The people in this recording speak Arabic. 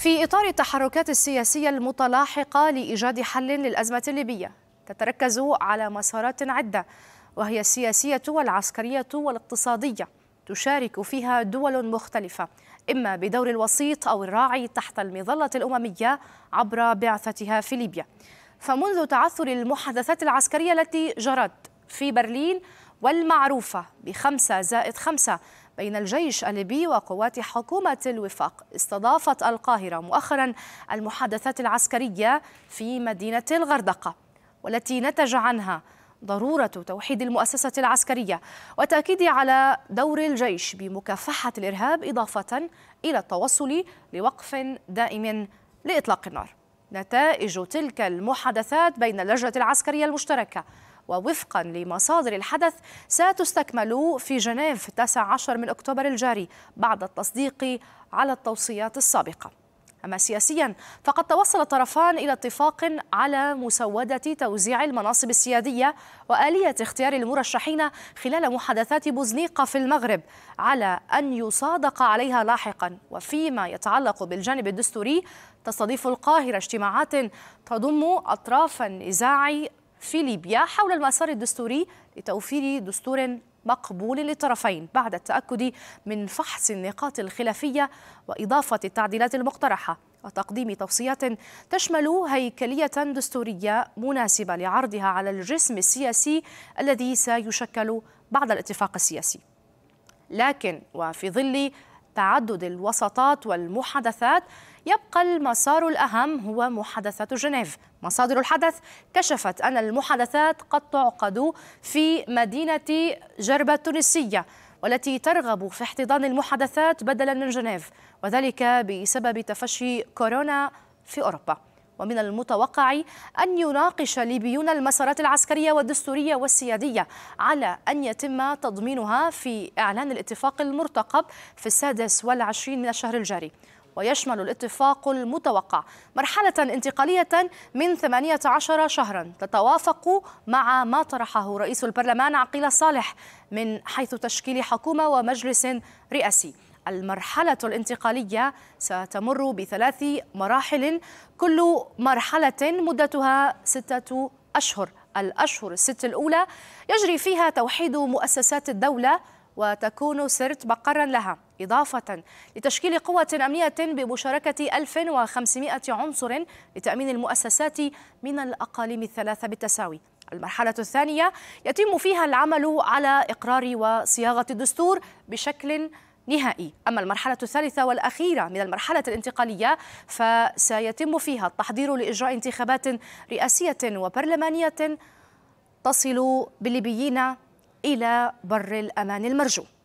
في إطار التحركات السياسية المتلاحقة لإيجاد حل للأزمة الليبية تتركز على مسارات عدة وهي السياسية والعسكرية والاقتصادية تشارك فيها دول مختلفة إما بدور الوسيط أو الراعي تحت المظلة الأممية عبر بعثتها في ليبيا فمنذ تعثر المحادثات العسكرية التي جرت في برلين والمعروفة بخمسة زائد خمسة بين الجيش الليبي وقوات حكومة الوفاق استضافت القاهرة مؤخرا المحادثات العسكرية في مدينة الغردقة والتي نتج عنها ضرورة توحيد المؤسسة العسكرية وتأكيد على دور الجيش بمكافحة الإرهاب إضافة إلى التوصل لوقف دائم لإطلاق النار نتائج تلك المحادثات بين اللجنة العسكرية المشتركة ووفقا لمصادر الحدث ستستكمل في جنيف 19 من أكتوبر الجاري بعد التصديق على التوصيات السابقة أما سياسيا فقد توصل الطرفان إلى اتفاق على مسودة توزيع المناصب السيادية وآلية اختيار المرشحين خلال محادثات بوزنيقة في المغرب على أن يصادق عليها لاحقا وفيما يتعلق بالجانب الدستوري تستضيف القاهرة اجتماعات تضم أطراف النزاع في ليبيا حول المسار الدستوري لتوفير دستور مقبول للطرفين بعد التأكد من فحص النقاط الخلافية وإضافة التعديلات المقترحة وتقديم توصيات تشمل هيكلية دستورية مناسبة لعرضها على الجسم السياسي الذي سيشكل بعد الاتفاق السياسي لكن وفي ظل تعدد الوساطات والمحادثات يبقى المسار الأهم هو محادثات جنيف مصادر الحدث كشفت أن المحادثات قد تعقد في مدينة جربة التونسية والتي ترغب في احتضان المحادثات بدلا من جنيف وذلك بسبب تفشي كورونا في أوروبا ومن المتوقع أن يناقش ليبيون المسارات العسكرية والدستورية والسيادية على أن يتم تضمينها في إعلان الاتفاق المرتقب في السادس والعشرين من الشهر الجاري ويشمل الاتفاق المتوقع مرحلة انتقالية من 18 شهرا تتوافق مع ما طرحه رئيس البرلمان عقيل صالح من حيث تشكيل حكومة ومجلس رئاسي المرحلة الانتقالية ستمر بثلاث مراحل كل مرحلة مدتها ستة أشهر الأشهر الست الأولى يجري فيها توحيد مؤسسات الدولة وتكون سرت مقرا لها إضافة لتشكيل قوة أمنية بمشاركة 1500 عنصر لتأمين المؤسسات من الأقاليم الثلاثة بالتساوي المرحلة الثانية يتم فيها العمل على إقرار وصياغة الدستور بشكل نهائي أما المرحلة الثالثة والأخيرة من المرحلة الانتقالية فسيتم فيها التحضير لإجراء انتخابات رئاسية وبرلمانية تصل بالليبيين إلى بر الأمان المرجو